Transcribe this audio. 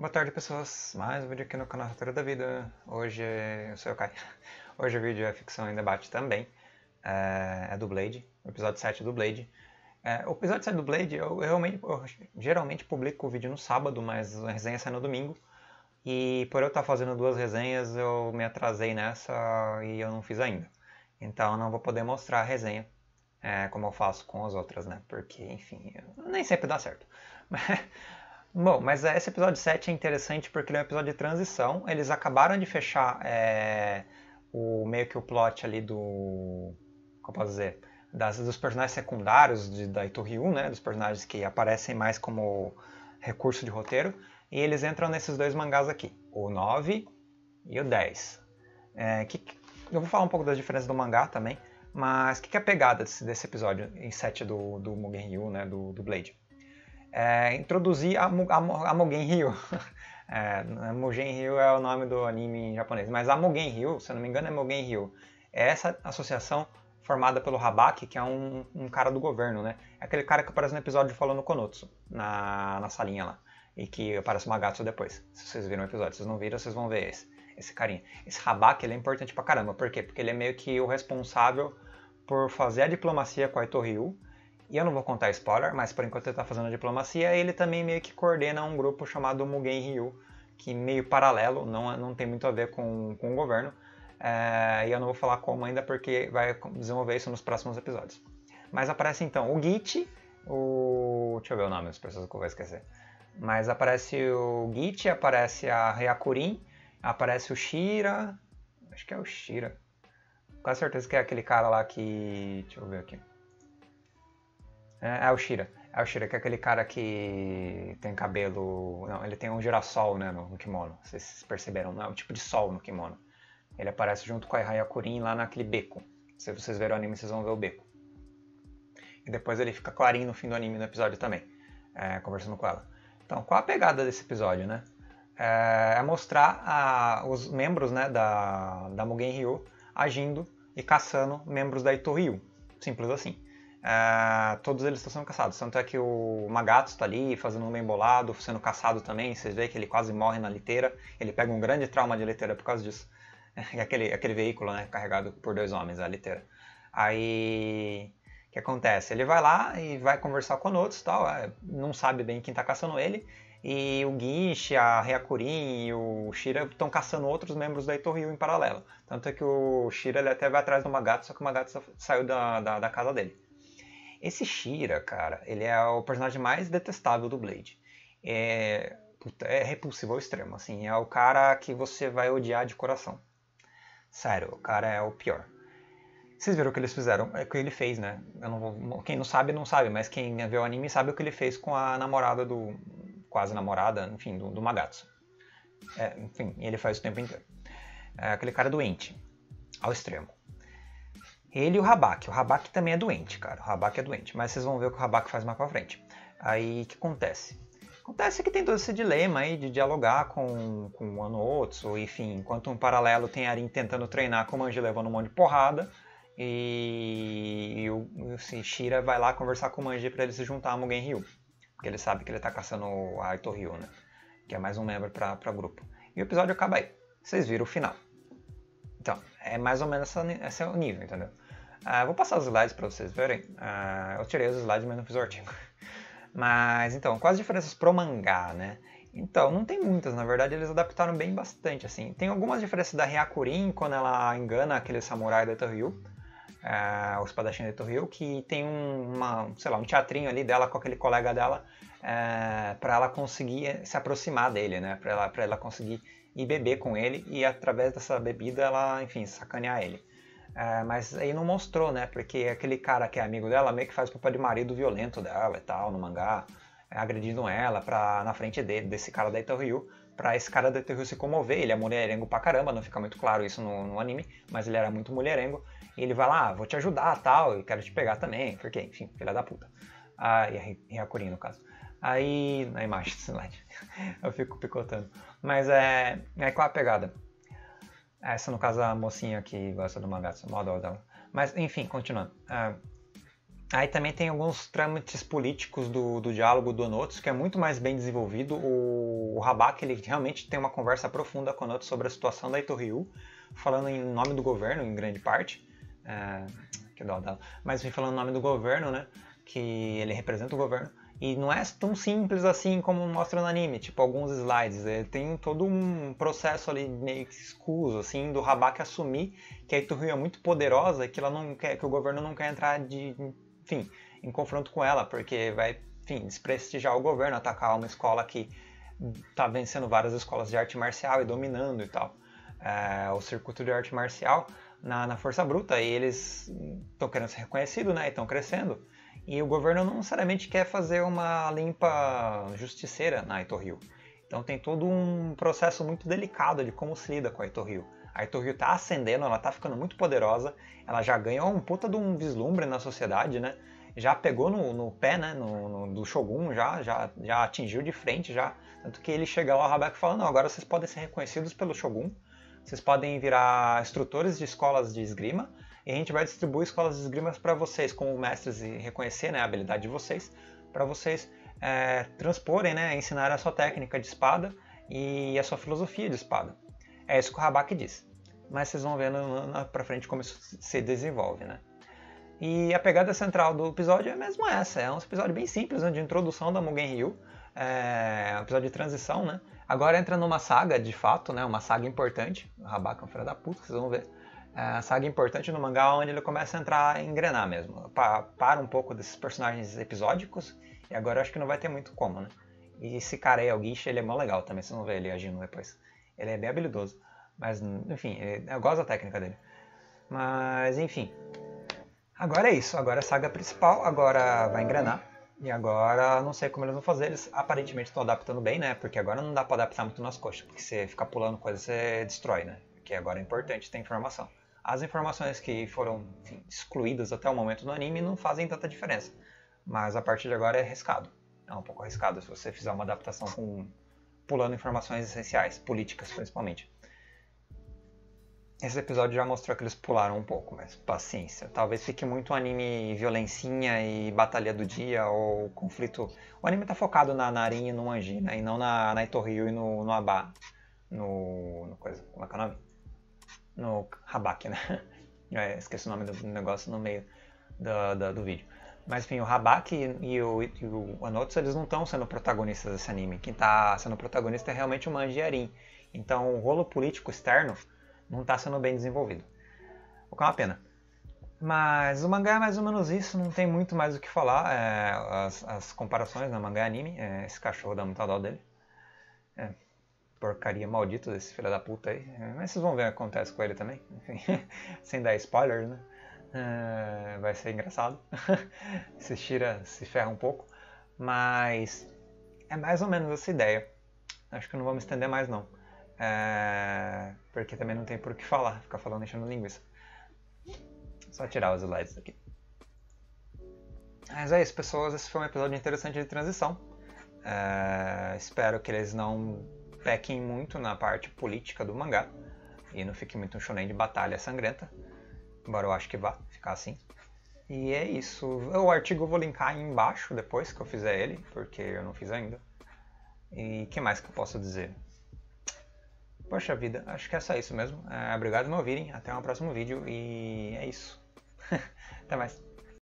Boa tarde pessoas, mais um vídeo aqui no canal Ratura da Vida, hoje eu é sou o Kai, hoje o vídeo é ficção em debate também, é, é, do Blade, o episódio 7 do Blade. É, o episódio 7 do Blade, eu, realmente, eu geralmente publico o vídeo no sábado, mas a resenha sai no domingo, e por eu estar fazendo duas resenhas, eu me atrasei nessa e eu não fiz ainda. Então não vou poder mostrar a resenha é, como eu faço com as outras, né? Porque, enfim, nem sempre dá certo. Bom, mas esse episódio 7 é interessante porque ele é um episódio de transição. Eles acabaram de fechar é, o meio que o plot ali do. Como posso dizer? Das, dos personagens secundários de, da Iturryu, né? Dos personagens que aparecem mais como recurso de roteiro. E eles entram nesses dois mangás aqui, o 9 e o 10. É, que, eu vou falar um pouco das diferenças do mangá também, mas o que, que, é a pegada desse, desse episódio em 7 do, do Mugen Ryu, né? Do, do Blade? é, introduzir a, Am Amogen Ryu. É, Mugen Ryu é o nome do anime em japonês, mas Amogen Ryu, se eu não me engano, é Mugen Ryu. É essa associação formada pelo Habaki, que é um, um, cara do governo, né? É aquele cara que aparece no episódio falando Konotsu, na, na salinha lá. E que aparece uma gata depois. Se vocês viram o episódio, vocês não viram, vocês vão ver esse, esse carinha. Esse Habaki, ele é importante pra caramba. Por quê? Porque ele é meio que o responsável por fazer a diplomacia com a Ito Ryu, e eu não vou contar spoiler, mas por enquanto ele está fazendo diplomacia, ele também meio que coordena um grupo chamado Mugen Ryu, que meio paralelo, não, é, não tem muito a ver com, com o governo. É, e eu não vou falar como ainda, porque vai desenvolver isso nos próximos episódios. Mas aparece então o Git, o. Deixa eu ver o nome das pessoas que eu vou esquecer. Mas aparece o Git, aparece a Ryakurin, aparece o Shira. Acho que é o Shira. Com certeza que é aquele cara lá que. Deixa eu ver aqui. É, é o Shira. É o Shira, que é aquele cara que tem cabelo. Não, ele tem um girassol né, no, no kimono. Vocês perceberam? Não, é um tipo de sol no kimono. Ele aparece junto com a Hayakurin lá naquele beco. Se vocês verem o anime, vocês vão ver o beco. E depois ele fica clarinho no fim do anime, no episódio também, é, conversando com ela. Então, qual a pegada desse episódio, né? É, é mostrar a, os membros né, da, da Mugen Ryu agindo e caçando membros da Ito Ryu. Simples assim. É, todos eles estão sendo caçados. Tanto é que o Magato está ali fazendo um bem bolado, sendo caçado também. Vocês veem que ele quase morre na liteira. Ele pega um grande trauma de liteira por causa disso. É aquele, aquele veículo né, carregado por dois homens, a liteira. Aí o que acontece? Ele vai lá e vai conversar com outros tal. É, não sabe bem quem está caçando ele. E o Guinche, a Reakurin e o Shira estão caçando outros membros da Itorryu em paralelo. Tanto é que o Shira ele até vai atrás do Magato, só que o Magato saiu da, da, da casa dele. Esse Shira, cara, ele é o personagem mais detestável do Blade. É, é repulsivo ao extremo, assim, é o cara que você vai odiar de coração. Sério, o cara é o pior. Vocês viram o que eles fizeram, é o que ele fez, né? Não vou, quem não sabe, não sabe, mas quem vê o anime sabe o que ele fez com a namorada do. quase namorada, enfim, do, do Magatsu. É, enfim, ele faz o tempo inteiro. É aquele cara doente, ao extremo. Ele e o Rabak. O Rabak também é doente, cara. O Rabak é doente. Mas vocês vão ver o que o Rabak faz mais pra frente. Aí o que acontece? Acontece que tem todo esse dilema aí de dialogar com, com o Anotsu, enfim, enquanto um paralelo tem Arin tentando treinar com o Manji levando um monte de porrada. E, e o, Shira vai lá conversar com o Manji para ele se juntar a Mugen Ryu. Porque ele sabe que ele tá caçando a Aito Ryu, né? Que é mais um membro pra, pra grupo. E o episódio acaba aí. Vocês viram o final. Então, é mais ou menos essa, esse é o nível, entendeu? Ah, vou passar os slides para vocês verem. Ah, eu tirei os slides, mas não fiz o artigo. Mas então, quais as diferenças pro mangá, né? Então, não tem muitas, na verdade eles adaptaram bem bastante, assim. Tem algumas diferenças da Hyakurin, quando ela engana aquele samurai da Torryu, uh, ah, o espadachim da Torryu, que tem um, uma, sei lá, um teatrinho ali dela com aquele colega dela, uh, para ela conseguir se aproximar dele, né? Pra ela, ela conseguir ir beber com ele e através dessa bebida ela, enfim, sacanear ele. É, mas aí não mostrou, né? Porque aquele cara que é amigo dela meio que faz o papel de marido violento dela e tal, no mangá, é, agredindo ela pra, na frente dele, desse cara da Itoryu, pra esse cara da Itoryu se comover. Ele é mulherengo pra caramba, não fica muito claro isso no, no anime, mas ele era muito mulherengo. E ele vai lá, ah, vou te ajudar tal, e quero te pegar também, porque, enfim, filha da puta. Ah, e a Hyakurin, no caso. Aí, na imagem do slide, eu fico picotando. Mas é, é qual a pegada? Essa, no caso, é a mocinha que gosta do mangá, maldosa dela. Mas, enfim, continuando. Ah, aí também tem alguns trâmites políticos do, do diálogo do Onotsu, que é muito mais bem desenvolvido. O, o Habak, ele realmente tem uma conversa profunda com o Onotsu sobre a situação da Ito falando em nome do governo, em grande parte. Ah, que dó dela. Mas, enfim, falando em nome do governo, né? Que ele representa o governo. E não é tão simples assim como mostra no anime, tipo alguns slides. É, tem todo um processo ali meio que escuso, assim, do Rabak assumir que a Iturri é muito poderosa e que, ela não quer, que o governo não quer entrar de, enfim, em confronto com ela, porque vai, enfim, desprestigiar o governo, atacar uma escola que tá vencendo várias escolas de arte marcial e dominando e tal. É, o circuito de arte marcial na, na Força Bruta, e eles estão querendo ser reconhecidos, né, e estão crescendo. E o governo não necessariamente quer fazer uma limpa justiceira na Aitor Então tem todo um processo muito delicado de como se lida com a Aitor A Aitor Rio está ascendendo, ela está ficando muito poderosa, ela já ganhou um puta de um vislumbre na sociedade, né? Já pegou no, no pé, né, no, no, do Shogun, já, já, já atingiu de frente, já. Tanto que ele chega lá, o Rabeck fala, não, agora vocês podem ser reconhecidos pelo Shogun, vocês podem virar instrutores de escolas de esgrima, e a gente vai distribuir escolas de esgrimas para vocês, como mestres, e reconhecer né, a habilidade de vocês, para vocês é, transporem, né, ensinar a sua técnica de espada e a sua filosofia de espada. É isso que o Rabak diz. Mas vocês vão ver para frente como isso se desenvolve, né? E a pegada central do episódio é mesmo essa. É um episódio bem simples, né, de introdução da Mugen Ryu. É um episódio de transição, né? Agora entra numa saga, de fato, né? Uma saga importante. O Rabak é um filho da puta, vocês vão ver a saga importante no mangá é onde ele começa a entrar a engrenar mesmo. Pa para um pouco desses personagens episódicos e agora acho que não vai ter muito como, né? E esse cara aí, o ele é mó legal também, vocês vão ver ele agindo depois. Ele é bem habilidoso. Mas, enfim, ele, eu gosto da técnica dele. Mas, enfim. Agora é isso. Agora é a saga principal, agora vai engrenar. E agora não sei como eles vão fazer. Eles aparentemente estão adaptando bem, né? Porque agora não dá para adaptar muito nas coxas, porque você fica pulando coisa, você destrói, né? Que agora é importante ter informação. As informações que foram enfim, excluídas até o momento do anime não fazem tanta diferença, mas a partir de agora é arriscado. É um pouco arriscado se você fizer uma adaptação com pulando informações essenciais, políticas principalmente. Esse episódio já mostrou que eles pularam um pouco, mas paciência. Talvez fique muito anime violencinha e batalha do dia ou conflito. O anime tá focado na Narin e no Anji, né? E não na, Naito Ryu e no, no Abá. No, no coisa. Como é que é o nome? no Rabak, né? É, esqueci o nome do negócio no meio do, do, do vídeo. Mas enfim, o Rabak e, e o, e o eles não estão sendo protagonistas desse anime. Quem está sendo protagonista é realmente o Manjiarin. Então o rolo político externo não está sendo bem desenvolvido. O que é uma pena. Mas o mangá é mais ou menos isso, não tem muito mais o que falar. É, as, as, comparações, né? Mangá e anime, é, esse cachorro dá muita dó dele. É porcaria maldito desse filho da puta aí. Mas vocês vão ver o que acontece com ele também. Enfim, sem dar spoiler, né? Uh, vai ser engraçado. se tira, se ferra um pouco. Mas é mais ou menos essa ideia. Acho que não vou me estender mais não. É, porque também não tem por que falar, ficar falando enchendo linguiça. Só tirar os slides daqui. Mas é isso, pessoas. Esse foi um episódio interessante de transição. É, espero que eles não pequem muito na parte política do mangá e não fique muito um shonen de batalha sangrenta, embora eu acho que vá ficar assim. E é isso. O artigo eu vou linkar aí embaixo depois que eu fizer ele, porque eu não fiz ainda. E que mais que eu posso dizer? Poxa vida, acho que é só isso mesmo. É, obrigado por me ouvirem, até o próximo vídeo e é isso. até mais.